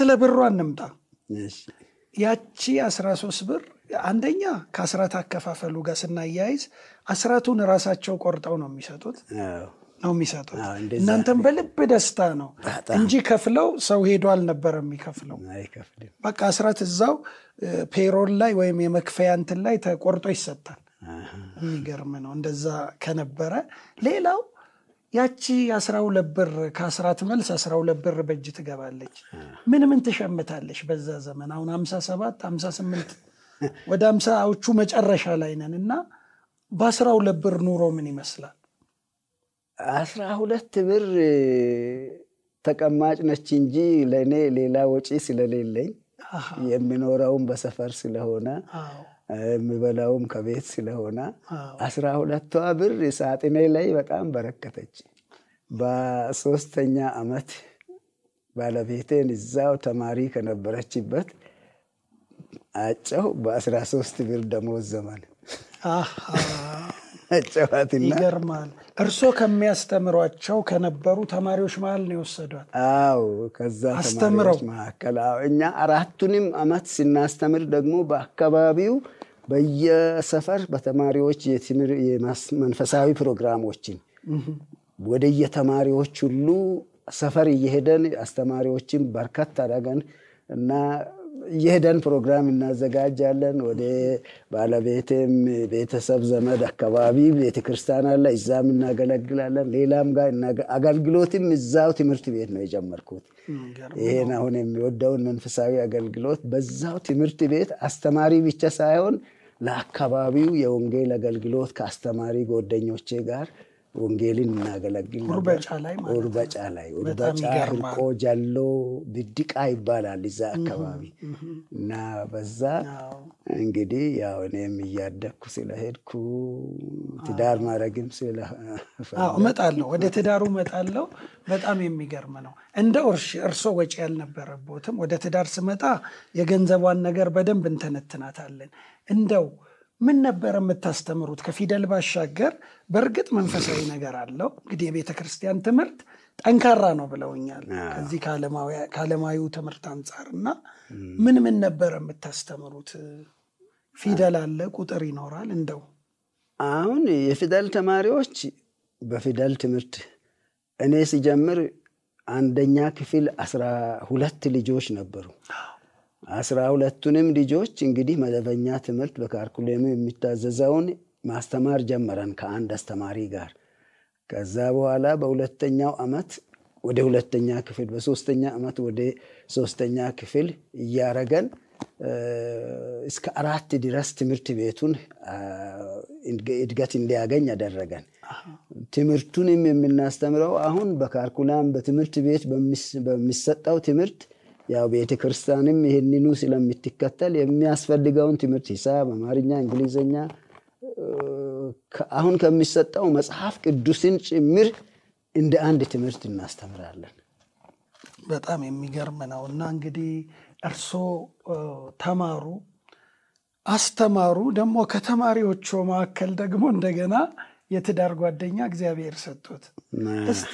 ስለ ብሯ እንምጣ። ያቺ 13 ብር አንደኛ ከአስራት አከፋፈሉ ጋር ስናያይዝ አስራቱን ራሳቸው ቆርጠው ነው የሚሰጡት ነው የሚሰጡት። እናንተም በልብ ደስታ ነው እንጂ ከፍለው ሰው ሄዶ አልነበረ የሚከፍለው። በቃ አስራት እዛው ፔሮል ላይ ወይም የመክፈያ እንትን ላይ ተቆርጦ ይሰጣል። የሚገርም ነው እንደዛ ከነበረ ሌላው ያቺ አስራ ሁለት ብር ከአስራት መልስ አስራ ሁለት ብር በእጅ ትገባለች። ምን ምን ትሸምታለች? በዛ ዘመን አሁን አምሳ ሰባት አምሳ ስምንት ወደ አምሳዎቹ መጨረሻ ላይ ነን እና በአስራ ሁለት ብር ኑሮ ምን ይመስላል? አስራ ሁለት ብር ተቀማጭ ነች እንጂ ለእኔ ሌላ ወጪ ስለሌለኝ የሚኖረውም በሰፈር ስለሆነ የምበላውም ከቤት ስለሆነ አስራ ሁለቷ ብር ሳጥኔ ላይ በጣም በረከተች። በሶስተኛ አመት ባለቤቴን እዛው ተማሪ ከነበረችበት አጨው በአስራ ሶስት ብር ደሞዝ ዘመን አጨዋትና ይገርማል። እርሶ ከሚያስተምሯቸው ከነበሩ ተማሪዎች መሀል ነው የወሰዷት? አዎ ከዛ አስተምረው መካከል እኛ አራቱንም አመት ስናስተምር ደግሞ በአካባቢው በየሰፈር በተማሪዎች መንፈሳዊ ፕሮግራሞችን ወደየተማሪዎች ሁሉ ሰፈር እየሄደን አስተማሪዎችን በርከት አደረገን እና እየሄደን ፕሮግራም እናዘጋጃለን። ወደ ባለቤትም ቤተሰብ፣ ዘመድ አካባቢ ቤተክርስቲያን አለ፣ እዛም እናገለግላለን። ሌላም ጋር አገልግሎትም እዛው ትምህርት ቤት ነው የጀመርኩት። ይሄን አሁን የሚወደውን መንፈሳዊ አገልግሎት በዛው ትምህርት ቤት አስተማሪ ብቻ ሳይሆን ለአካባቢው የወንጌል አገልግሎት ከአስተማሪ ጓደኞቼ ጋር ወንጌልን እናገለግል ኡርበጫ ላይ ኡርበጫ ላይ ጃሎ ብድቃ ይባላል እዛ አካባቢ እና በዛ እንግዲህ ያው እኔም እያደግኩ ስለሄድኩ ትዳር ማድረግም ስለመጣለው ወደ ትዳሩ መጣለው። በጣም የሚገርም ነው። እንደ እርሶ ወጪ ያልነበረቦትም ወደ ትዳር ስመጣ የገንዘቧን ነገር በደንብ እንተነትናታለን እንደው ምን ነበር የምታስተምሩት? ከፊደል ባሻገር በእርግጥ መንፈሳዊ ነገር አለው። እንግዲህ የቤተ ክርስቲያን ትምህርት ጠንካራ ነው ብለውኛል፣ ከዚህ ከዓለማዊው ትምህርት አንጻር እና ምን ምን ነበር የምታስተምሩት? ፊደል አለ፣ ቁጥር ይኖራል። እንደው አሁን የፊደል ተማሪዎች በፊደል ትምህርት እኔ ሲጀምር አንደኛ ክፍል አስራ ሁለት ልጆች ነበሩ። አስራ ሁለቱንም ልጆች እንግዲህ መደበኛ ትምህርት በካርኩሌሙ የሚታዘዘውን ማስተማር ጀመረን ከአንድ አስተማሪ ጋር። ከዛ በኋላ በሁለተኛው አመት ወደ ሁለተኛ ክፍል፣ በሶስተኛ አመት ወደ ሶስተኛ ክፍል እያረገን እስከ አራት ድረስ ትምህርት ቤቱን እድገት እንዲያገኝ አደረገን። ትምህርቱንም የምናስተምረው አሁን በካርኩላም በትምህርት ቤት በሚሰጠው ትምህርት ያው ቤተ ክርስቲያንም ይህንኑ ስለምትከተል የሚያስፈልገውን ትምህርት ሂሳብ፣ አማርኛ፣ እንግሊዝኛ አሁን ከሚሰጠው መጽሐፍ ቅዱስን ጭምር እንደ አንድ ትምህርት እናስተምራለን። በጣም የሚገርም ነው እና እንግዲህ እርሶ ተማሩ፣ አስተማሩ። ደግሞ ከተማሪዎቹ መካከል ደግሞ እንደገና የትዳር ጓደኛ እግዚአብሔር ሰጡት። እስቲ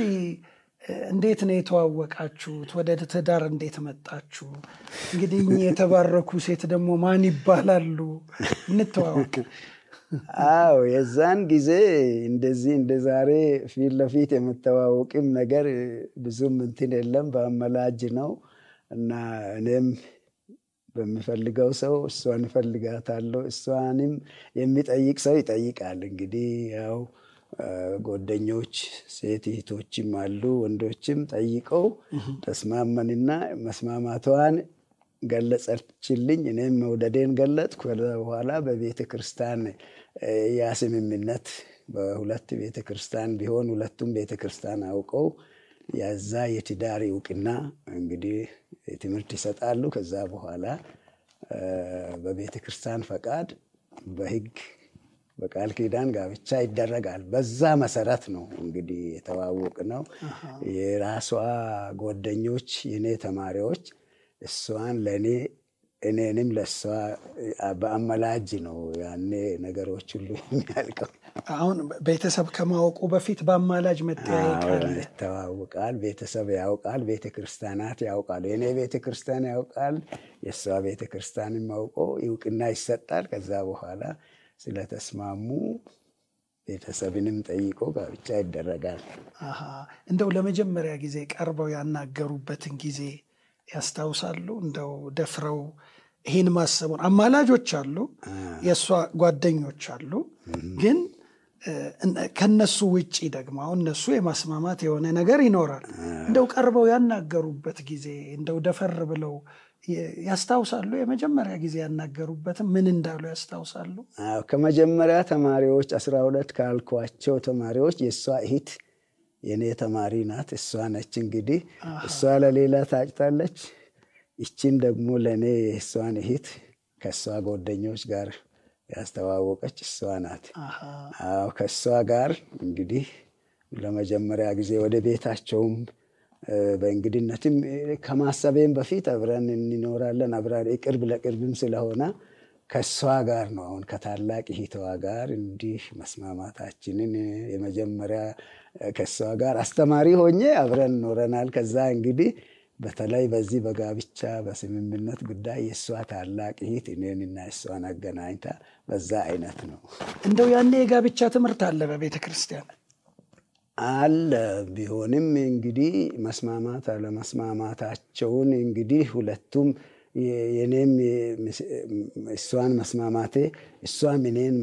እንዴት ነው የተዋወቃችሁት? ወደ ትዳር እንዴት መጣችሁ? እንግዲህ የተባረኩ ሴት ደግሞ ማን ይባላሉ? እንተዋወቅ። አዎ የዛን ጊዜ እንደዚህ እንደ ዛሬ ፊት ለፊት የምተዋወቅም ነገር ብዙም እንትን የለም። በአመላጅ ነው እና እኔም በሚፈልገው ሰው እሷን እፈልጋታለሁ፣ እሷንም የሚጠይቅ ሰው ይጠይቃል። እንግዲህ ያው ጓደኞች ሴት እህቶችም አሉ ወንዶችም ጠይቀው ተስማመንና መስማማቷን ገለጸችልኝ። እኔም መውደዴን ገለጥ ከዛ በኋላ በቤተ ክርስቲያን ያ ስምምነት በሁለት ቤተ ክርስቲያን ቢሆን ሁለቱም ቤተ ክርስቲያን አውቀው ያዛ የትዳር እውቅና እንግዲህ ትምህርት ይሰጣሉ። ከዛ በኋላ በቤተ ክርስቲያን ፈቃድ በህግ በቃል ኪዳን ጋብቻ ይደረጋል። በዛ መሰረት ነው እንግዲህ የተዋወቅ ነው። የራሷ ጓደኞች የኔ ተማሪዎች እሷን ለእኔ እኔንም ለእሷ በአመላጅ ነው ያኔ ነገሮች ሁሉ የሚያልቀው። አሁን ቤተሰብ ከማወቁ በፊት በአማላጅ መጠያየቃል ይተዋውቃል። ቤተሰብ ያውቃል፣ ቤተ ክርስቲያናት ያውቃሉ። የእኔ ቤተ ክርስቲያን ያውቃል፣ የእሷ ቤተ ክርስቲያንም አውቆ እውቅና ይሰጣል። ከዛ በኋላ ስለተስማሙ ቤተሰብንም ጠይቆ ጋብቻ ይደረጋል። እንደው ለመጀመሪያ ጊዜ ቀርበው ያናገሩበትን ጊዜ ያስታውሳሉ? እንደው ደፍረው ይህን ማሰቡን አማላጆች አሉ፣ የእሷ ጓደኞች አሉ። ግን ከነሱ ውጪ ደግሞ አሁን እነሱ የማስማማት የሆነ ነገር ይኖራል። እንደው ቀርበው ያናገሩበት ጊዜ እንደው ደፈር ብለው ያስታውሳሉ? የመጀመሪያ ጊዜ ያናገሩበትም ምን እንዳሉ ያስታውሳሉ? ከመጀመሪያ ተማሪዎች አስራ ሁለት ካልኳቸው ተማሪዎች የእሷ እህት የእኔ ተማሪ ናት። እሷ ነች እንግዲህ እሷ ለሌላ ታጭታለች። ይችን ደግሞ ለእኔ የእሷን እህት ከእሷ ጓደኞች ጋር ያስተዋወቀች እሷ ናት። ከእሷ ጋር እንግዲህ ለመጀመሪያ ጊዜ ወደ ቤታቸውም በእንግድነትም ከማሰቤም በፊት አብረን እንኖራለን። አብረን ቅርብ ለቅርብም ስለሆነ ከእሷ ጋር ነው አሁን ከታላቅ እህቷ ጋር እንዲህ መስማማታችንን የመጀመሪያ ከእሷ ጋር አስተማሪ ሆኜ አብረን ኖረናል። ከዛ እንግዲህ በተለይ በዚህ በጋብቻ በስምምነት ጉዳይ የእሷ ታላቅ እህት እኔንና እሷን አገናኝታ በዛ አይነት ነው። እንደው ያኔ የጋብቻ ትምህርት አለ በቤተ ክርስቲያን አለ። ቢሆንም እንግዲህ መስማማት አለመስማማታቸውን እንግዲህ ሁለቱም የኔም እሷን መስማማቴ እሷም እኔን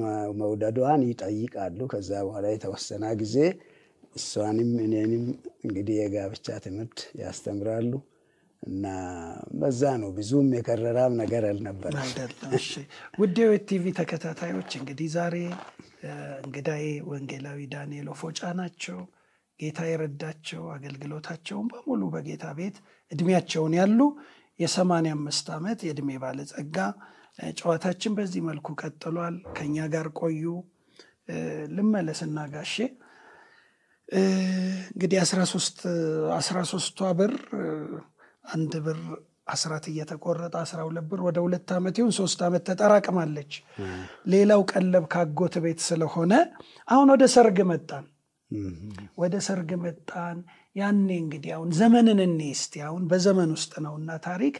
መውደዷን ይጠይቃሉ። ከዛ በኋላ የተወሰነ ጊዜ እሷንም እኔንም እንግዲህ የጋብቻ ትምህርት ያስተምራሉ እና በዛ ነው። ብዙም የከረራም ነገር አልነበረ። ውዴ ቲቪ ተከታታዮች እንግዲህ ዛሬ እንግዳዬ ወንጌላዊ ዳንኤል ኦፎጫ ናቸው። ጌታ የረዳቸው አገልግሎታቸውን በሙሉ በጌታ ቤት እድሜያቸውን ያሉ የሰማንያ አምስት ዓመት የእድሜ ባለጸጋ ጨዋታችን በዚህ መልኩ ቀጥሏል። ከኛ ጋር ቆዩ። ልመለስና ጋሼ እንግዲህ አስራ ሶስቷ ብር አንድ ብር አስራት እየተቆረጠ አስራ ሁለት ብር ወደ ሁለት ዓመት ይሁን ሶስት ዓመት ተጠራቅማለች። ሌላው ቀለብ ካጎት ቤት ስለሆነ አሁን ወደ ሰርግ መጣን ወደ ሰርግ መጣን። ያኔ እንግዲህ አሁን ዘመንን እንስቲ አሁን በዘመን ውስጥ ነውና ታሪክ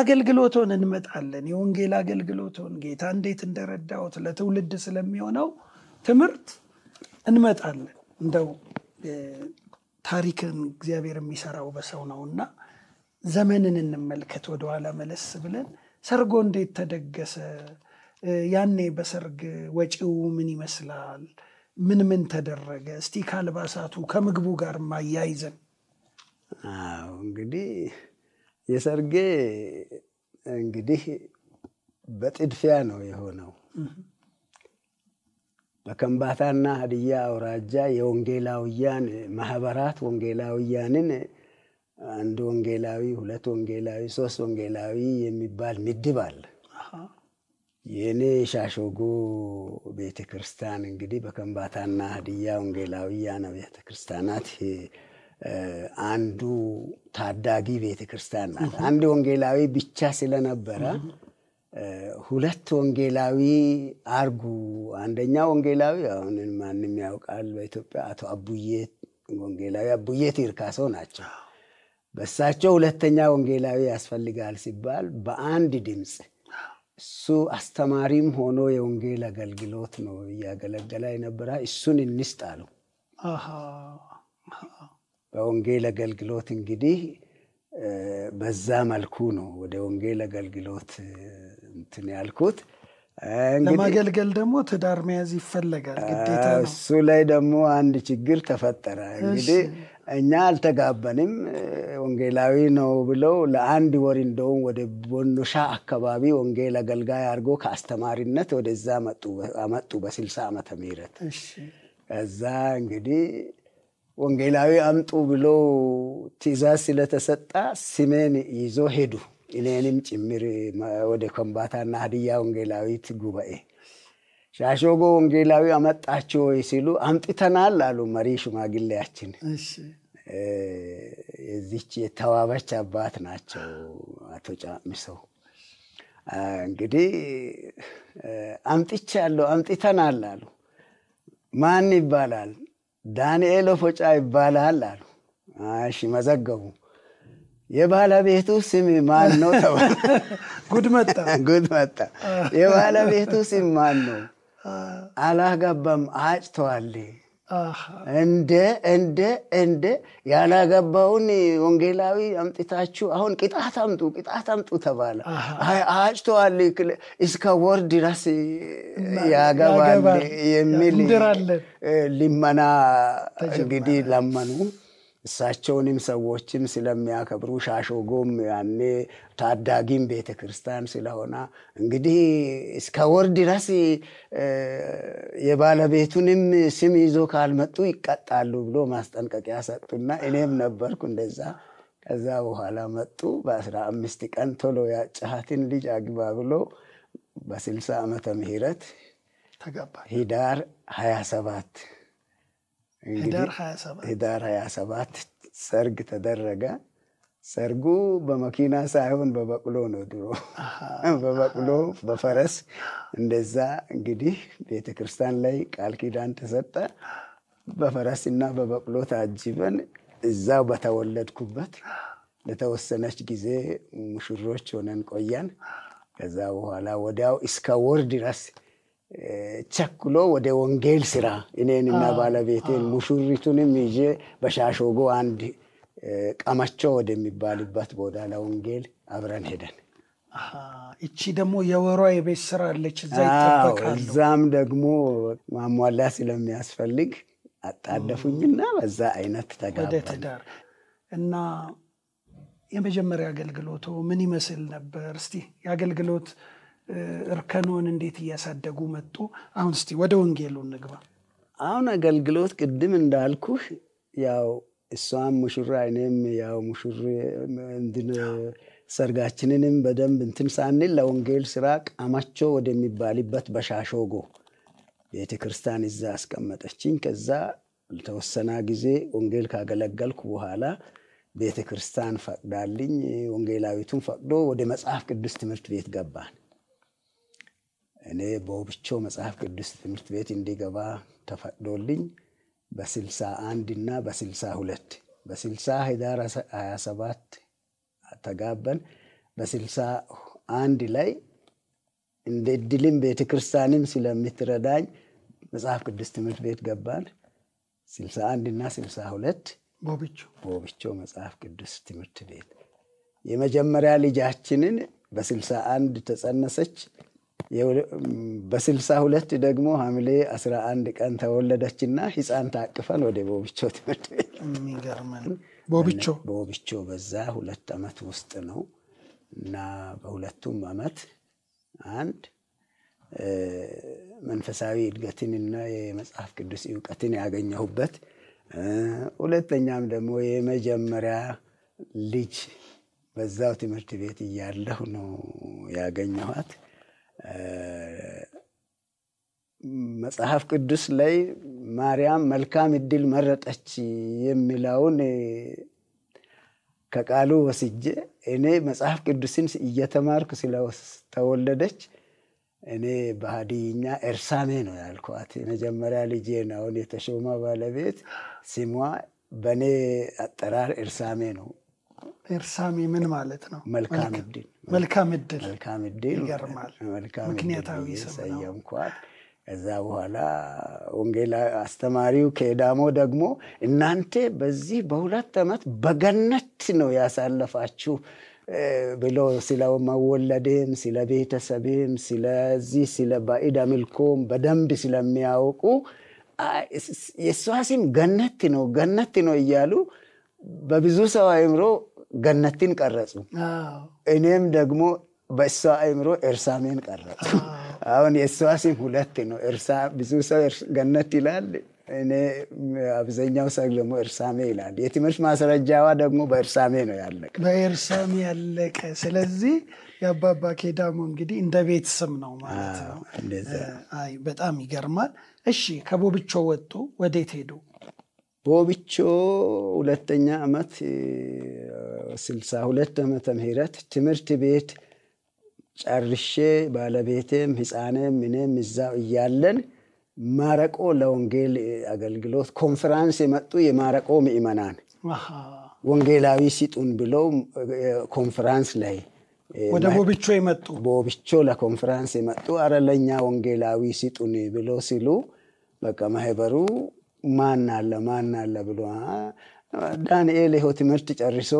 አገልግሎቶን እንመጣለን። የወንጌል አገልግሎቶን ጌታ እንዴት እንደረዳሁት ለትውልድ ስለሚሆነው ትምህርት እንመጣለን። እንደው ታሪክን እግዚአብሔር የሚሰራው በሰው ነውና ዘመንን እንመልከት ወደኋላ መለስ ብለን ሰርጎ እንዴት ተደገሰ፣ ያኔ በሰርግ ወጪው ምን ይመስላል፣ ምን ምን ተደረገ፣ እስቲ ከአልባሳቱ ከምግቡ ጋር ማያይዘን እንግዲህ የሰርጌ እንግዲህ በጥድፊያ ነው የሆነው። በከንባታና ሀዲያ አውራጃ የወንጌላውያን ማህበራት ወንጌላውያንን አንድ ወንጌላዊ፣ ሁለት ወንጌላዊ፣ ሶስት ወንጌላዊ የሚባል ምድብ አለ። የእኔ ሻሾጎ ቤተ ክርስቲያን እንግዲህ በከንባታና ሀዲያ ወንጌላዊያን አብያተ ክርስቲያናት አንዱ ታዳጊ ቤተ ክርስቲያን ናት። አንድ ወንጌላዊ ብቻ ስለነበረ ሁለት ወንጌላዊ አርጉ። አንደኛ ወንጌላዊ አሁን ማንም ያውቃል በኢትዮጵያ አቶ አቡዬ ወንጌላዊ አቡዬ ቲርካሶ ናቸው። በእሳቸው ሁለተኛ ወንጌላዊ ያስፈልጋል ሲባል በአንድ ድምፅ እሱ አስተማሪም ሆኖ የወንጌል አገልግሎት ነው እያገለገለ የነበረ እሱን እንስጥ አሉ። በወንጌል አገልግሎት እንግዲህ በዛ መልኩ ነው ወደ ወንጌል አገልግሎት እንትን ያልኩት። ለማገልገል ደግሞ ትዳር መያዝ ይፈለጋል ግዴታ። እሱ ላይ ደግሞ አንድ ችግር ተፈጠረ እንግዲህ እኛ አልተጋበንም። ወንጌላዊ ነው ብለው ለአንድ ወር እንደውም ወደ ቦኖሻ አካባቢ ወንጌል አገልጋይ አድርጎ ከአስተማሪነት ወደዛ መጡ በስልሳ ዓመተ ምህረት እዛ እንግዲህ ወንጌላዊ አምጡ ብሎ ትእዛዝ ስለተሰጣ ስሜን ይዞ ሄዱ። እኔንም ጭምር ወደ ከምባታና ሀዲያ ወንጌላዊት ጉባኤ ሻሾጎ ወንጌላዊ አመጣችሁ ወይ ሲሉ አምጥተናል አሉ መሪ ሽማግሌያችን። የዚች የተዋበች አባት ናቸው አቶ ጫሚሶ። እንግዲህ አምጥቻለሁ አምጥተናል አሉ። ማን ይባላል? ዳንኤል ፎጫ ይባላል አሉ። እሺ መዘገቡ። የባለቤቱ ስም ማን ነው ተባለ። ጉድ መጣ ጉድ መጣ። የባለቤቱ ስም ማን ነው? አላገባም አጭተዋል እንደ እንደ እንደ ያላገባውን ወንጌላዊ አምጥታችሁ አሁን ቅጣት አምጡ ቅጣት አምጡ ተባለ። አጭተዋል እስከ ወር ድረስ ያገባል የሚል ልመና እንግዲህ ለመኑ። እሳቸውንም ሰዎችም ስለሚያከብሩ ሻሾጎም ያኔ ታዳጊም ቤተ ክርስቲያን ስለሆነ እንግዲህ እስከ ወር ድረስ የባለቤቱንም ስም ይዞ ካልመጡ ይቀጣሉ ብሎ ማስጠንቀቂያ ሰጡና እኔም ነበርኩ እንደዛ። ከዛ በኋላ መጡ። በአስራ አምስት ቀን ቶሎ ያጫሃትን ልጅ አግባ ብሎ በስልሳ ዓመተ ምህረት ህዳር ሀያ ሰባት ህዳር 27 ሰርግ ተደረገ። ሰርጉ በመኪና ሳይሆን በበቅሎ ነው። ድሮ በበቅሎ በፈረስ እንደዛ እንግዲህ ቤተ ክርስቲያን ላይ ቃል ኪዳን ተሰጠ። በፈረስ እና በበቅሎ ታጅበን እዛው በተወለድኩበት ለተወሰነች ጊዜ ሙሽሮች ሆነን ቆያን። ከዛ በኋላ ወዲያው እስከ ወር ድረስ ቸኩሎ ወደ ወንጌል ስራ እኔን እና ባለቤቴን ሙሹሪቱንም ይዤ በሻሾጎ አንድ ቀማቸው ወደሚባልበት ቦታ ለወንጌል አብረን ሄደን እቺ ደግሞ የወሯ የቤት ስራ አለች። እዛም ደግሞ ማሟላ ስለሚያስፈልግ አጣደፉኝና በዛ አይነት ተጋባን እና የመጀመሪያ አገልግሎቱ ምን ይመስል ነበር? እስቲ የአገልግሎት እርከኖን እንዴት እያሳደጉ መጡ። አሁን እስቲ ወደ ወንጌሉ እንግባ። አሁን አገልግሎት ቅድም እንዳልኩህ ያው እሷም ሙሽራ እኔም ያው ሙሽር እንድን ሰርጋችንንም በደንብ እንትን ሳንል ለወንጌል ስራ ቃማቾ ወደሚባልበት በሻሾጎ ቤተ ክርስቲያን እዛ አስቀመጠችኝ። ከዛ ለተወሰነ ጊዜ ወንጌል ካገለገልኩ በኋላ ቤተ ክርስቲያን ፈቅዳልኝ፣ ወንጌላዊቱን ፈቅዶ ወደ መጽሐፍ ቅዱስ ትምህርት ቤት ገባን። እኔ በውብቸው መጽሐፍ ቅዱስ ትምህርት ቤት እንዲገባ ተፈቅዶልኝ በስልሳ አንድ እና በስልሳ ሁለት በስልሳ ህዳር ሀያ ሰባት ተጋበን። በስልሳ አንድ ላይ እንደ እድልም ቤተ ክርስቲያንም ስለምትረዳኝ መጽሐፍ ቅዱስ ትምህርት ቤት ገባን። ስልሳ አንድ እና ስልሳ ሁለት መጽሐፍ ቅዱስ ትምህርት ቤት የመጀመሪያ ልጃችንን በስልሳ አንድ ተጸነሰች። በስልሳ ሁለት ደግሞ ሐምሌ አንድ ቀን ተወለደችና ህፃን ታቅፈን ወደ ቦብቾ ትምህርት ቤት ቦብቾ ቦብቾ በዛ ሁለት ዓመት ውስጥ ነው እና በሁለቱም ዓመት አንድ መንፈሳዊ እድገትንና የመጽሐፍ ቅዱስ እውቀትን ያገኘሁበት፣ ሁለተኛም ደግሞ የመጀመሪያ ልጅ በዛው ትምህርት ቤት እያለሁ ነው ያገኘኋት። መጽሐፍ ቅዱስ ላይ ማርያም መልካም እድል መረጠች የሚለውን ከቃሉ ወስጄ እኔ መጽሐፍ ቅዱስን እየተማርኩ ስለተወለደች እኔ በሀዲይኛ ኤርሳሜ ነው ያልኳት። የመጀመሪያ ልጄን አሁን የተሾማ ባለቤት ስሟ በእኔ አጠራር ኤርሳሜ ነው። ኤርሳሚ ምን ማለት ነው? መልካም እድል መልካም እድል መልካም እድል ይገርማል። ምክንያታዊ ሰየምኳት። ከዛ በኋላ ወንጌላ አስተማሪው ከዳሞ ደግሞ እናንተ በዚህ በሁለት ዓመት በገነት ነው ያሳለፋችሁ ብሎ ስለ መወለድም ስለ ቤተሰብም ስለዚህ ስለ ባዕድ አምልኮም በደንብ ስለሚያውቁ የእሷ ስም ገነት ነው ገነት ነው እያሉ በብዙ ሰው አይምሮ ገነትን ቀረጹ። እኔም ደግሞ በእሷ አይምሮ ኤርሳሜን ቀረጹ። አሁን የእሷ ስም ሁለት ነው። ብዙ ሰው ገነት ይላል። እኔ አብዛኛው ሰው ደግሞ እርሳሜ ይላል። የትምህርት ማስረጃዋ ደግሞ በእርሳሜ ነው ያለቀ፣ በእርሳሜ ያለቀ። ስለዚህ የአባባ ኬዳሞ እንግዲህ እንደ ቤት ስም ነው ማለት ነው። በጣም ይገርማል። እሺ ከቦብቾ ወጡ፣ ወዴት ሄዱ? በወብቾ ሁለተኛ ዓመት ስልሳ ሁለት ዓመተ ምህረት ትምህርት ቤት ጨርሼ ባለቤቴም ህፃኔም ምንም እዛው እያለን ማረቆ ለወንጌል አገልግሎት ኮንፈራንስ የመጡ የማረቆ ምእመናን ወንጌላዊ ሲጡን ብለው ኮንፈራንስ ላይ ወደ ቦብቾ የመጡ ቦብቾ ለኮንፈራንስ የመጡ አረ ለእኛ ወንጌላዊ ሲጡን ብሎ ሲሉ በቃ ማህበሩ ማን አለ ማን አለ ብሎ ዳንኤል ይኸው ትምህርት ጨርሶ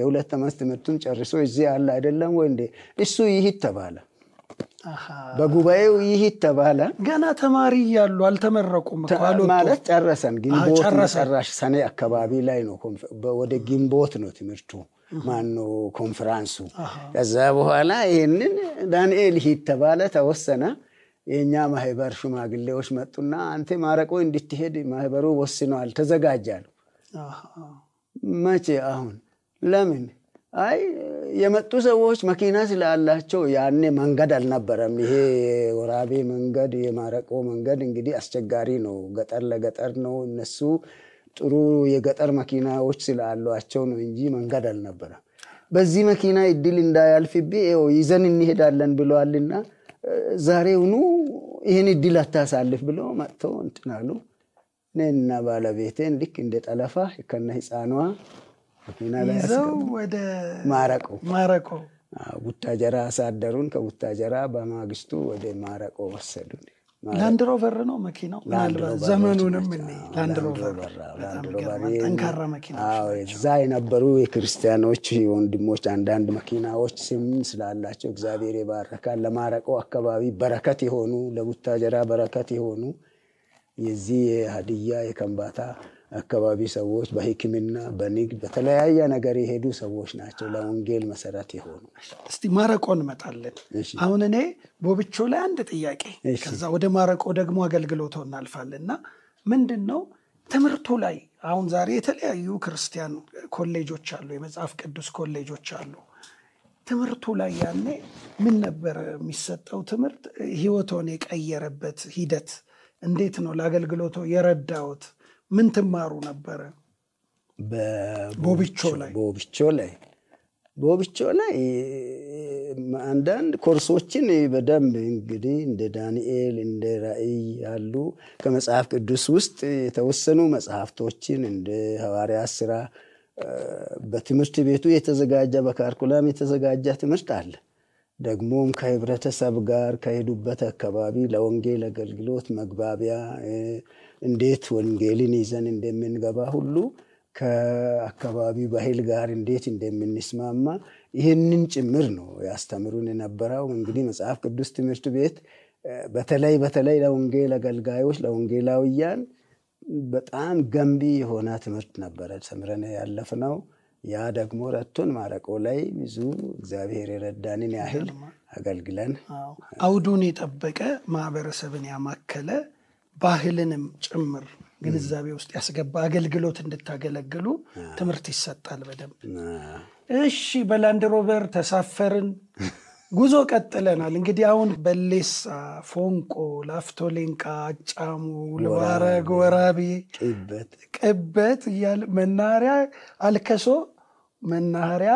የሁለት ዓመት ትምህርቱን ጨርሶ እዚህ አለ አይደለም ወይ እንዴ? እሱ ይሂድ ተባለ። በጉባኤው ይሂድ ተባለ። ገና ተማሪ እያሉ አልተመረቁም ማለት ጨረሰን። ግንቦት ጨራሽ ሰኔ አካባቢ ላይ ነው። ወደ ግንቦት ነው ትምህርቱ ማኖ ኮንፈራንሱ። ከዛ በኋላ ይህንን ዳንኤል ሂድ ተባለ፣ ተወሰነ። የእኛ ማህበር ሽማግሌዎች መጡና አንተ ማረቆ እንድትሄድ ማህበሩ ወስነዋል፣ ተዘጋጃሉ። መቼ? አሁን ለምን? አይ የመጡ ሰዎች መኪና ስላላቸው ያኔ መንገድ አልነበረም። ይሄ ወራቤ መንገድ የማረቆ መንገድ እንግዲህ አስቸጋሪ ነው፣ ገጠር ለገጠር ነው። እነሱ ጥሩ የገጠር መኪናዎች ስላሏቸው ነው እንጂ መንገድ አልነበረም። በዚህ መኪና እድል እንዳያልፍብህ ይዘን እንሄዳለን ብለዋልና ዛሬውኑ ይህን እድል አታሳልፍ ብለው መጥተው እንትን አሉ። እኔና ባለቤቴን ልክ እንደ ጠለፋ ከነ ህፃኗ መኪና ላይ ወደ ማረቆ ማረቆ ቡታጀራ አሳደሩን። ከቡታጀራ በማግስቱ ወደ ማረቆ ወሰዱን። ላንድሮቨር ነው መኪናው። ዘመኑንም ላንድ ሮቨር ጠንካራ እዛ የነበሩ የክርስቲያኖች ወንድሞች አንዳንድ መኪናዎች ስም ስላላቸው እግዚአብሔር የባረካል ለማረቆ አካባቢ በረከት የሆኑ ለቡታጀራ በረከት የሆኑ የዚህ የሀዲያ የከንባታ አካባቢ ሰዎች በሕክምና በንግድ በተለያየ ነገር የሄዱ ሰዎች ናቸው ለወንጌል መሰረት የሆኑ። እስቲ ማረቆ እንመጣለን። አሁን እኔ ቦብቾ ላይ አንድ ጥያቄ፣ ከዛ ወደ ማረቆ ደግሞ አገልግሎቶ እናልፋለን እና ምንድን ነው ትምህርቱ ላይ አሁን ዛሬ የተለያዩ ክርስቲያን ኮሌጆች አሉ፣ የመጽሐፍ ቅዱስ ኮሌጆች አሉ። ትምህርቱ ላይ ያኔ ምን ነበር የሚሰጠው ትምህርት? ህይወቶን የቀየረበት ሂደት እንዴት ነው? ለአገልግሎቶ የረዳውት ምን ትማሩ ነበረ? ቦብቾ ላይ ቦብቾ ላይ ቦብቾ ላይ አንዳንድ ኮርሶችን በደንብ እንግዲህ እንደ ዳንኤል እንደ ራእይ ያሉ ከመጽሐፍ ቅዱስ ውስጥ የተወሰኑ መጽሐፍቶችን እንደ ሐዋርያ ስራ በትምህርት ቤቱ የተዘጋጀ በካርኩላም የተዘጋጀ ትምህርት አለ። ደግሞም ከህብረተሰብ ጋር ከሄዱበት አካባቢ ለወንጌል አገልግሎት መግባቢያ እንዴት ወንጌልን ይዘን እንደምንገባ ሁሉ ከአካባቢ ባህል ጋር እንዴት እንደምንስማማ ይህንን ጭምር ነው ያስተምሩን የነበረው። እንግዲህ መጽሐፍ ቅዱስ ትምህርት ቤት በተለይ በተለይ ለወንጌል አገልጋዮች ለወንጌላውያን በጣም ገንቢ የሆነ ትምህርት ነበረ ተምረን ያለፍነው። ያ ደግሞ ረቱን ማረቆ ላይ ብዙ እግዚአብሔር የረዳንን ያህል አገልግለን አውዱን የጠበቀ ማህበረሰብን ያማከለ ባህልንም ጭምር ግንዛቤ ውስጥ ያስገባ አገልግሎት እንድታገለግሉ ትምህርት ይሰጣል በደንብ። እሺ፣ በላንድሮቨር ተሳፈርን፣ ጉዞ ቀጥለናል። እንግዲህ አሁን በሌሳ፣ ፎንቆ፣ ላፍቶ ሌንቃ፣ አጫሙ፣ ልባረግ፣ ወራቤ፣ ቅበት እያለ መናኸሪያ አልከሶ መናኸሪያ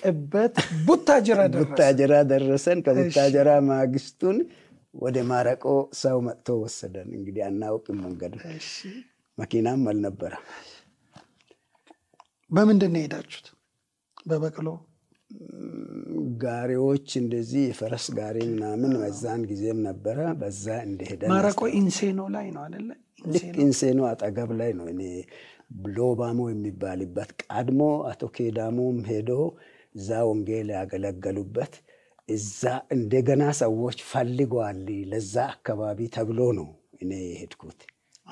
ቅበት ቡታጅራ ደረሰን። ከቡታጅራ ማግስቱን ወደ ማረቆ ሰው መጥቶ ወሰደን። እንግዲህ አናውቅም መንገድ መኪናም አልነበረም። በምንድን ነው የሄዳችሁት? በበቅሎ ጋሪዎች፣ እንደዚህ የፈረስ ጋሪ ምናምን በዛን ጊዜም ነበረ። በዛ እንደሄደ ማረቆ ኢንሴኖ ላይ ነው አለ ልክ ኢንሴኖ አጠገብ ላይ ነው። እኔ ሎባሞ የሚባልበት ቀድሞ አቶ ኬዳሞም ሄዶ እዛ ወንጌል ያገለገሉበት እዛ እንደገና ሰዎች ፈልገዋል ለዛ አካባቢ ተብሎ ነው እኔ የሄድኩት።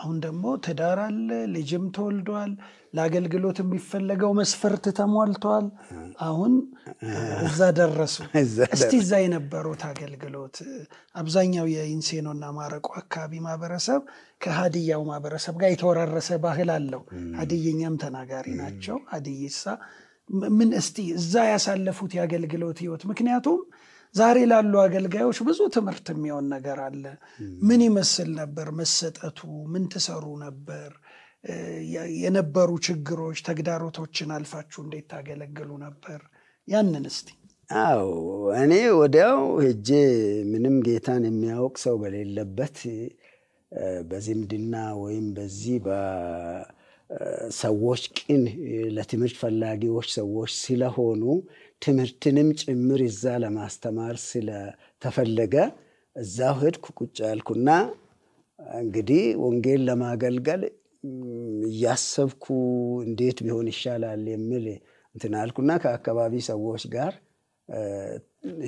አሁን ደግሞ ትዳር አለ፣ ልጅም ተወልደዋል፣ ለአገልግሎት የሚፈለገው መስፈርት ተሟልተዋል። አሁን እዛ ደረሱ። እስቲ እዛ የነበሩት አገልግሎት አብዛኛው የኢንሴኖና ማረቆ አካባቢ ማህበረሰብ ከሀዲያው ማህበረሰብ ጋር የተወራረሰ ባህል አለው። ሀዲየኛም ተናጋሪ ናቸው። ሀዲይሳ ምን እስቲ እዛ ያሳለፉት የአገልግሎት ህይወት ምክንያቱም ዛሬ ላሉ አገልጋዮች ብዙ ትምህርት የሚሆን ነገር አለ። ምን ይመስል ነበር መሰጠቱ? ምን ትሰሩ ነበር? የነበሩ ችግሮች፣ ተግዳሮቶችን አልፋችሁ እንዴት ታገለግሉ ነበር? ያንን እስቲ። አዎ እኔ ወዲያው ሄጄ ምንም ጌታን የሚያውቅ ሰው በሌለበት በዝምድና ወይም በዚህ ሰዎች ቅን ለትምህርት ፈላጊዎች ሰዎች ስለሆኑ ትምህርትንም ጭምር እዛ ለማስተማር ስለተፈለገ እዛው ሄድኩ ቁጭ ያልኩና እንግዲህ ወንጌል ለማገልገል እያሰብኩ እንዴት ቢሆን ይሻላል የሚል እንትን አልኩና ከአካባቢ ሰዎች ጋር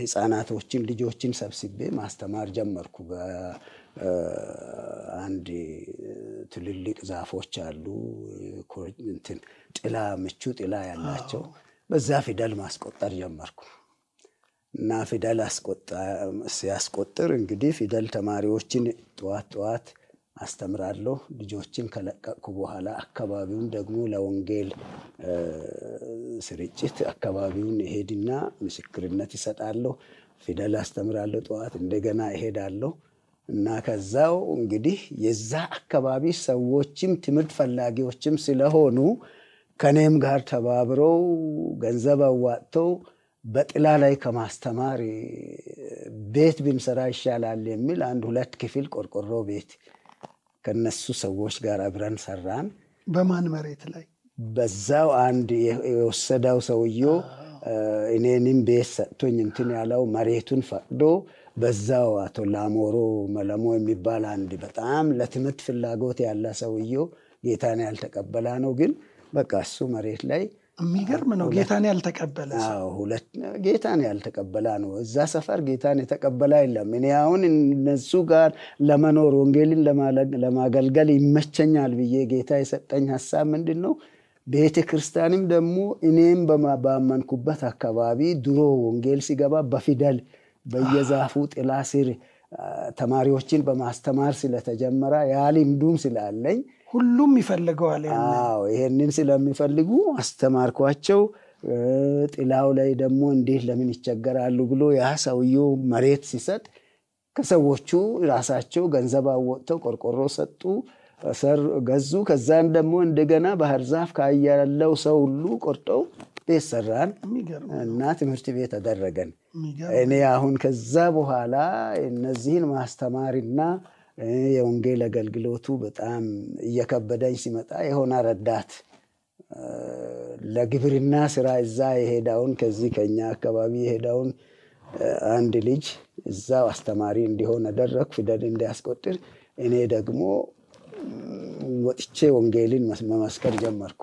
ህፃናቶችን ልጆችን ሰብስቤ ማስተማር ጀመርኩ። በአንድ ትልልቅ ዛፎች አሉ፣ ጥላ ምቹ ጥላ ያላቸው በዛ ፊደል ማስቆጠር ጀመርኩ እና ፊደል ሲያስቆጥር እንግዲህ ፊደል ተማሪዎችን ጠዋት ጠዋት አስተምራለሁ። ልጆችን ከለቀቅኩ በኋላ አካባቢውን ደግሞ ለወንጌል ስርጭት አካባቢውን እሄድና ምስክርነት ይሰጣለሁ። ፊደል አስተምራለሁ ጠዋት፣ እንደገና እሄዳለሁ እና ከዛው እንግዲህ የዛ አካባቢ ሰዎችም ትምህርት ፈላጊዎችም ስለሆኑ ከእኔም ጋር ተባብረው ገንዘብ አዋጥተው በጥላ ላይ ከማስተማር ቤት ብንሰራ ይሻላል የሚል አንድ ሁለት ክፍል ቆርቆሮ ቤት ከነሱ ሰዎች ጋር አብረን ሰራን። በማን መሬት ላይ? በዛው አንድ የወሰደው ሰውዮ እኔንም ቤት ሰጥቶኝ እንትን ያለው መሬቱን ፈቅዶ በዛው አቶ ላሞሮ መለሞ የሚባል አንድ በጣም ለትምህርት ፍላጎት ያለ ሰውዮ ጌታን ያልተቀበላ ነው ግን በቃ እሱ መሬት ላይ የሚገርም ነው። ጌታን ያልተቀበለ ሁለት ጌታን ያልተቀበላ ነው። እዛ ሰፈር ጌታን የተቀበለ የለም። እኔ አሁን እነሱ ጋር ለመኖር ወንጌልን ለማገልገል ይመቸኛል ብዬ ጌታ የሰጠኝ ሀሳብ ምንድን ነው? ቤተ ክርስቲያንም ደግሞ እኔም ባመንኩበት አካባቢ ድሮ ወንጌል ሲገባ በፊደል በየዛፉ ጥላ ስር ተማሪዎችን በማስተማር ስለተጀመረ ያ ልምዱም ስላለኝ ሁሉም ይፈልገዋል። ያው ይሄንን ስለሚፈልጉ አስተማርኳቸው። ጥላው ላይ ደግሞ እንዴት ለምን ይቸገራሉ ብሎ ያ ሰውየው መሬት ሲሰጥ ከሰዎቹ ራሳቸው ገንዘብ አወጥተው ቆርቆሮ ሰጡ፣ ሰር ገዙ። ከዛን ደግሞ እንደገና ባህር ዛፍ ካያለው ሰው ሁሉ ቆርጠው ቤት ሰራን እና ትምህርት ቤት አደረገን። እኔ አሁን ከዛ በኋላ እነዚህን ማስተማርና የወንጌል አገልግሎቱ በጣም እየከበደኝ ሲመጣ የሆነ ረዳት ለግብርና ስራ እዛ የሄዳውን ከዚህ ከኛ አካባቢ የሄዳውን አንድ ልጅ እዛው አስተማሪ እንዲሆን አደረግ ፊደል እንዲያስቆጥር እኔ ደግሞ ወጥቼ ወንጌልን መመስከር ጀመርኩ።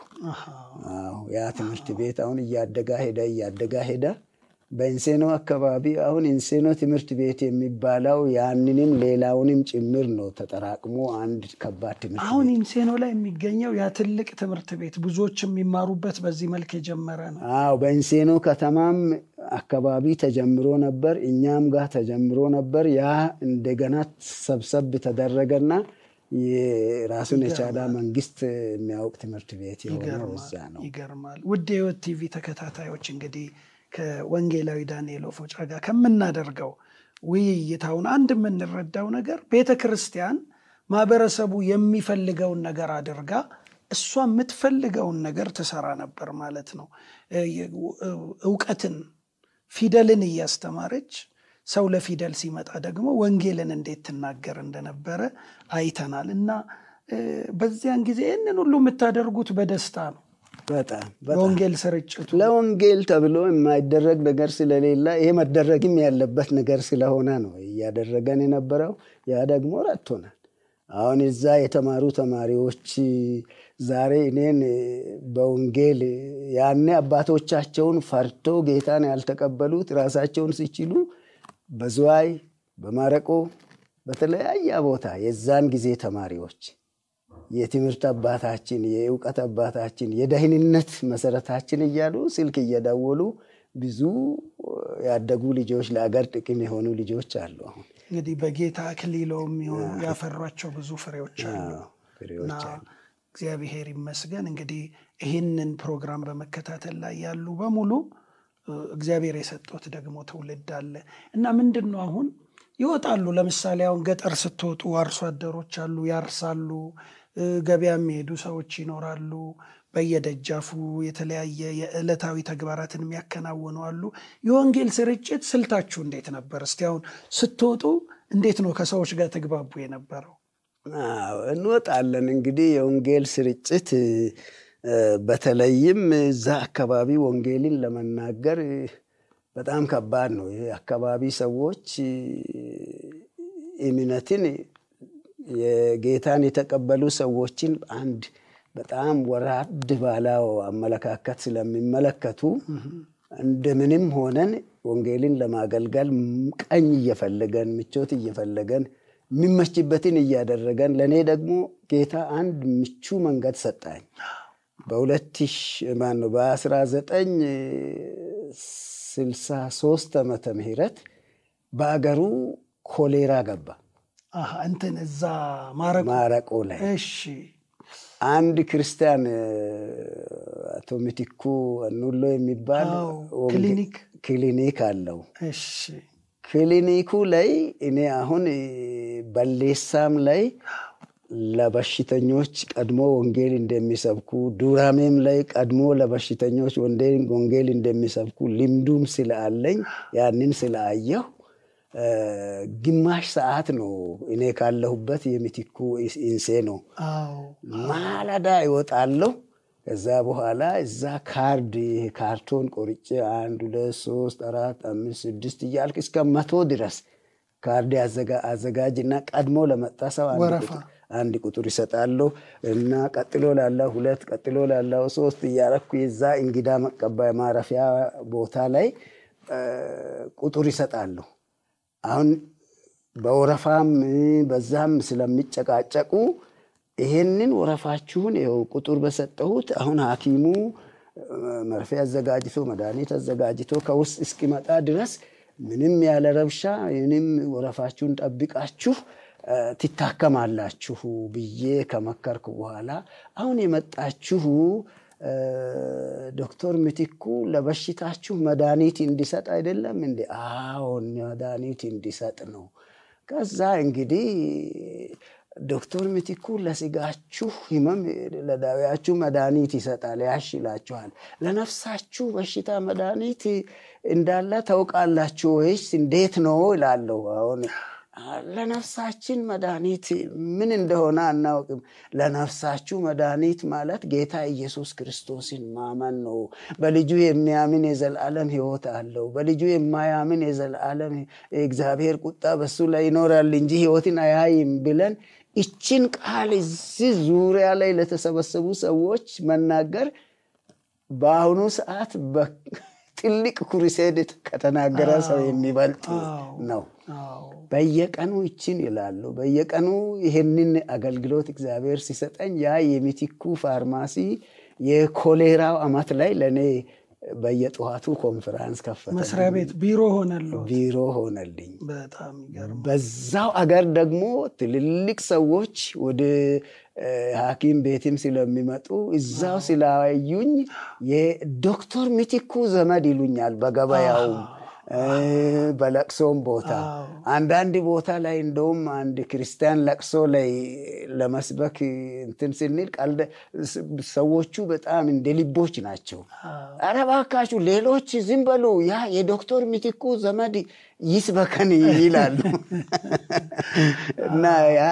ያ ትምህርት ቤት አሁን እያደጋ ሄዳ እያደጋ ሄዳ በኢንሴኖ አካባቢ አሁን ኢንሴኖ ትምህርት ቤት የሚባለው ያንንም ሌላውንም ጭምር ነው ተጠራቅሞ አንድ ከባድ ትምህርት አሁን እንሴኖ ላይ የሚገኘው ያ ትልቅ ትምህርት ቤት ብዙዎች የሚማሩበት በዚህ መልክ የጀመረ ነው። አዎ በኢንሴኖ ከተማም አካባቢ ተጀምሮ ነበር፣ እኛም ጋር ተጀምሮ ነበር። ያ እንደገና ሰብሰብ ተደረገና ራሱን የቻለ መንግስት የሚያውቅ ትምህርት ቤት የሆነ እዛ ነው። ይገርማል። ውድ ቲቪ ተከታታዮች እንግዲህ ከወንጌላዊ ዳንኤል ወፎጫ ጋር ከምናደርገው ውይይት አሁን አንድ የምንረዳው ነገር ቤተ ክርስቲያን ማህበረሰቡ የሚፈልገውን ነገር አድርጋ እሷ የምትፈልገውን ነገር ትሰራ ነበር ማለት ነው። እውቀትን፣ ፊደልን እያስተማረች ሰው ለፊደል ሲመጣ ደግሞ ወንጌልን እንዴት ትናገር እንደነበረ አይተናል እና በዚያን ጊዜ ይህንን ሁሉ የምታደርጉት በደስታ ነው። በጣም ለወንጌል ስርጭቱ ለወንጌል ተብሎ የማይደረግ ነገር ስለሌለ ይሄ መደረግም ያለበት ነገር ስለሆነ ነው እያደረገን የነበረው። ያ ደግሞ ረቶናል። አሁን እዛ የተማሩ ተማሪዎች ዛሬ እኔን በወንጌል ያኔ አባቶቻቸውን ፈርቶ ጌታን ያልተቀበሉት ራሳቸውን ሲችሉ በዝዋይ፣ በማረቆ፣ በተለያየ ቦታ የዛን ጊዜ ተማሪዎች የትምህርት አባታችን፣ የእውቀት አባታችን፣ የደህንነት መሰረታችን እያሉ ስልክ እየደወሉ ብዙ ያደጉ ልጆች ለአገር ጥቅም የሆኑ ልጆች አሉ። አሁን እንግዲህ በጌታ አክሊሎም ያፈሯቸው ብዙ ፍሬዎች አሉ። እግዚአብሔር ይመስገን። እንግዲህ ይህንን ፕሮግራም በመከታተል ላይ ያሉ በሙሉ እግዚአብሔር የሰጡት ደግሞ ትውልድ አለ እና ምንድን ነው አሁን ይወጣሉ። ለምሳሌ አሁን ገጠር ስትወጡ አርሶ አደሮች አሉ፣ ያርሳሉ ገበያ የሚሄዱ ሰዎች ይኖራሉ። በየደጃፉ የተለያየ የዕለታዊ ተግባራትን የሚያከናውኑ አሉ። የወንጌል ስርጭት ስልታችሁ እንዴት ነበር? እስቲ አሁን ስትወጡ እንዴት ነው ከሰዎች ጋር ተግባቡ የነበረው? እንወጣለን እንግዲህ የወንጌል ስርጭት በተለይም እዛ አካባቢ ወንጌልን ለመናገር በጣም ከባድ ነው። የአካባቢ ሰዎች እምነትን ጌታን የተቀበሉ ሰዎችን አንድ በጣም ወራድ ባላው አመለካከት ስለሚመለከቱ እንደምንም ሆነን ወንጌልን ለማገልገል ቀኝ እየፈለገን ምቾት እየፈለገን የሚመችበትን እያደረገን ለእኔ ደግሞ ጌታ አንድ ምቹ መንገድ ሰጣኝ። በሁለት ማነው በአስራ ዘጠኝ ስልሳ ሶስት ዓመተ ምህረት በአገሩ ኮሌራ ገባ። እንትን እዛ ማረቆ ላይ እሺ አንድ ክርስቲያን አቶ ምትኩ ኑሎ የሚባል ክሊኒክ አለው። ክሊኒኩ ላይ እኔ አሁን በሌሳም ላይ ለበሽተኞች ቀድሞ ወንጌል እንደሚሰብኩ ዱራሜም ላይ ቀድሞ ለበሽተኞች ወንጌል እንደሚሰብኩ ልምዱም ስለአለኝ ያንን ስለአየሁ ግማሽ ሰዓት ነው እኔ ካለሁበት የሚቲኩ ኢንሴ ነው። ማለዳ ይወጣለሁ። ከዛ በኋላ እዛ ካርድ ካርቶን ቆርጬ አንድ ሁለት ሶስት አራት አምስት ስድስት እያልክ እስከ መቶ ድረስ ካርድ አዘጋጅና ቀድሞ ለመጣ ሰው አንድ ቁጥር ይሰጣለሁ እና ቀጥሎ ላለ ሁለት ቀጥሎ ላለው ሶስት እያረኩ የዛ እንግዳ መቀባይ ማረፊያ ቦታ ላይ ቁጥር ይሰጣለሁ። አሁን በወረፋም በዛም ስለሚጨቃጨቁ ይሄንን ወረፋችሁን ይኸው ቁጥር በሰጠሁት አሁን ሐኪሙ መርፌ አዘጋጅቶ መድኃኒት አዘጋጅቶ ከውስጥ እስኪመጣ ድረስ ምንም ያለ ረብሻ ምንም ወረፋችሁን ጠብቃችሁ ትታከማላችሁ ብዬ ከመከርኩ በኋላ አሁን የመጣችሁ ዶክተር ምትኩ ለበሽታችሁ መድኃኒት እንዲሰጥ አይደለም እንዲ? አዎ መድኃኒት እንዲሰጥ ነው። ከዛ እንግዲህ ዶክተር ምትኩ ለስጋችሁ ህመም ለዳዊያችሁ መድኃኒት ይሰጣል፣ ያሽላችኋል። ለነፍሳችሁ በሽታ መድኃኒት እንዳለ ታውቃላችሁ ወይስ እንዴት ነው ይላለሁ አሁን ለነፍሳችን መድኃኒት ምን እንደሆነ አናውቅም። ለነፍሳችሁ መድኃኒት ማለት ጌታ ኢየሱስ ክርስቶስን ማመን ነው። በልጁ የሚያምን የዘላለም ህይወት አለው። በልጁ የማያምን የዘላለም እግዚአብሔር ቁጣ በሱ ላይ ይኖራል እንጂ ህይወትን አያይም ብለን እችን ቃል እዚ ዙሪያ ላይ ለተሰበሰቡ ሰዎች መናገር በአሁኑ ሰዓት ትልቅ ኩሪሴድ ከተናገረ ሰው የሚበልጥ ነው። በየቀኑ ይችን ይላሉ። በየቀኑ ይህንን አገልግሎት እግዚአብሔር ሲሰጠኝ ያ የሚቲኩ ፋርማሲ የኮሌራው አመት ላይ ለእኔ በየጠዋቱ ኮንፈራንስ ከፈተ። መስሪያ ቤት ቢሮ ሆነልኝ ቢሮ ሆነልኝ። በዛው አገር ደግሞ ትልልቅ ሰዎች ወደ ሐኪም ቤትም ስለሚመጡ እዛው ስላዩኝ የዶክተር ሚቲኩ ዘመድ ይሉኛል። በገበያው በለቅሶም ቦታ አንዳንድ ቦታ ላይ እንደውም አንድ ክርስቲያን ለቅሶ ላይ ለመስበክ እንትን ስንል ሰዎቹ በጣም እንደ ልቦች ናቸው። ኧረ እባካችሁ ሌሎች ዝም በሉ፣ ያ የዶክተር ሚቲኩ ዘመድ ይስበከን ይላሉ እና ያ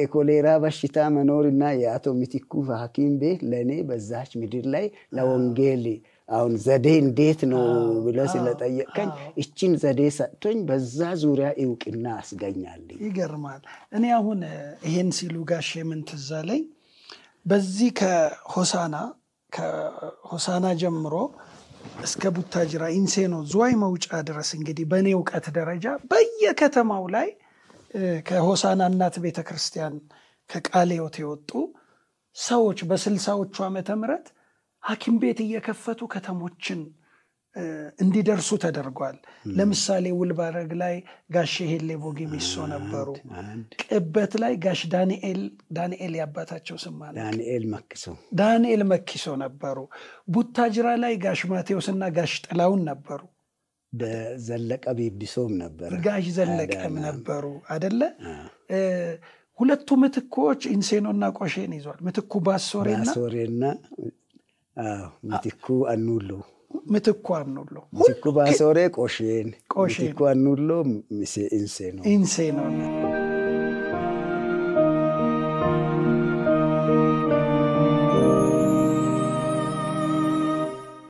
የኮሌራ በሽታ መኖር እና የአቶ ሚቲኩ ሐኪም ቤት ለእኔ በዛች ምድር ላይ ለወንጌል አሁን ዘዴ እንዴት ነው ብለ ስለጠየቀኝ እችን ዘዴ ሰጥቶኝ በዛ ዙሪያ እውቅና አስገኛልኝ። ይገርማል። እኔ አሁን ይሄን ሲሉ ጋሼ ምን ትዝ አለኝ። በዚህ ከሆሳና ከሆሳና ጀምሮ እስከ ቡታጅራ ኢንሴኖ ዝዋይ መውጫ ድረስ እንግዲህ በእኔ እውቀት ደረጃ በየከተማው ላይ ከሆሳና እናት ቤተ ክርስቲያን ከቃሌዮት የወጡ ሰዎች በስልሳዎቹ ዓመተ ምረት ሀኪም ቤት እየከፈቱ ከተሞችን እንዲደርሱ ተደርጓል። ለምሳሌ ውልባረግ ላይ ጋሽ ሄሌ ቦጌ ሚሶ ነበሩ። ቅበት ላይ ጋሽ ዳንኤል ዳንኤል ያባታቸው ስም ማለት ዳንኤል መኪሶ ነበሩ። ቡታጅራ ላይ ጋሽ ማቴዎስ እና ጋሽ ጥላውን ነበሩ። በዘለቀ ቤቢሶም ነበር፣ ጋሽ ዘለቀም ነበሩ አደለ። ሁለቱ ምትኮዎች ኢንሴኖ ኢንሴኖና ቆሼን ይዟል። ምትኩ ባሶሬና ምትኩ አኑሎ ምትኳን ኑሎ ምትኩ ባሶሬ ቆሼን ቆሼን ምትኳን ኑሎ ኢንሴ ነው ኢንሴ ነው